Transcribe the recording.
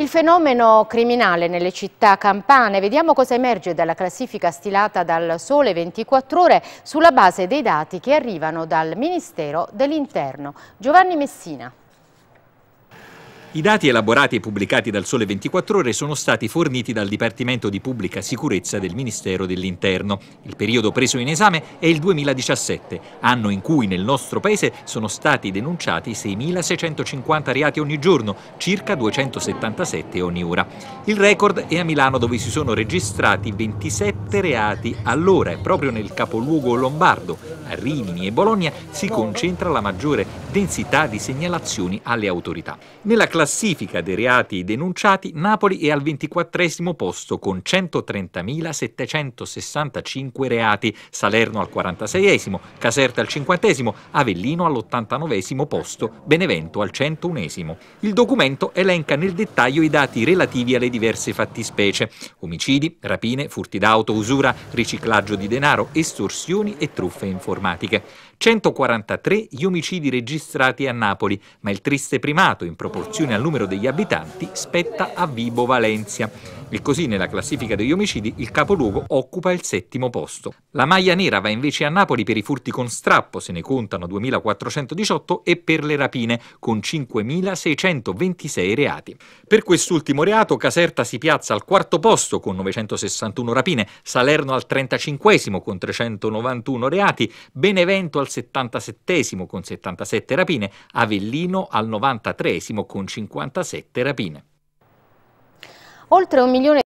Il fenomeno criminale nelle città campane, vediamo cosa emerge dalla classifica stilata dal Sole 24 Ore sulla base dei dati che arrivano dal Ministero dell'Interno. Giovanni Messina. I dati elaborati e pubblicati dal Sole 24 Ore sono stati forniti dal Dipartimento di Pubblica Sicurezza del Ministero dell'Interno. Il periodo preso in esame è il 2017, anno in cui nel nostro paese sono stati denunciati 6.650 reati ogni giorno, circa 277 ogni ora. Il record è a Milano dove si sono registrati 27 reati all'ora e proprio nel capoluogo lombardo, a Rimini e Bologna, si concentra la maggiore densità di segnalazioni alle autorità. Nella classifica dei reati denunciati, Napoli è al 24 posto con 130.765 reati, Salerno al 46, Caserta al 50, Avellino all'89 posto, Benevento al 101. Il documento elenca nel dettaglio i dati relativi alle diverse fattispecie, omicidi, rapine, furti d'auto, usura, riciclaggio di denaro, estorsioni e truffe informatiche. 143 gli omicidi registrati a Napoli, ma il triste primato in proporzione proporzione al numero degli abitanti spetta a Vibo Valencia e così nella classifica degli omicidi il capoluogo occupa il settimo posto. La maglia nera va invece a Napoli per i furti con strappo, se ne contano 2.418, e per le rapine, con 5.626 reati. Per quest'ultimo reato Caserta si piazza al quarto posto con 961 rapine, Salerno al 35 con 391 reati, Benevento al 77 con 77 rapine, Avellino al 93 con 50. 57 rapine. Oltre un milione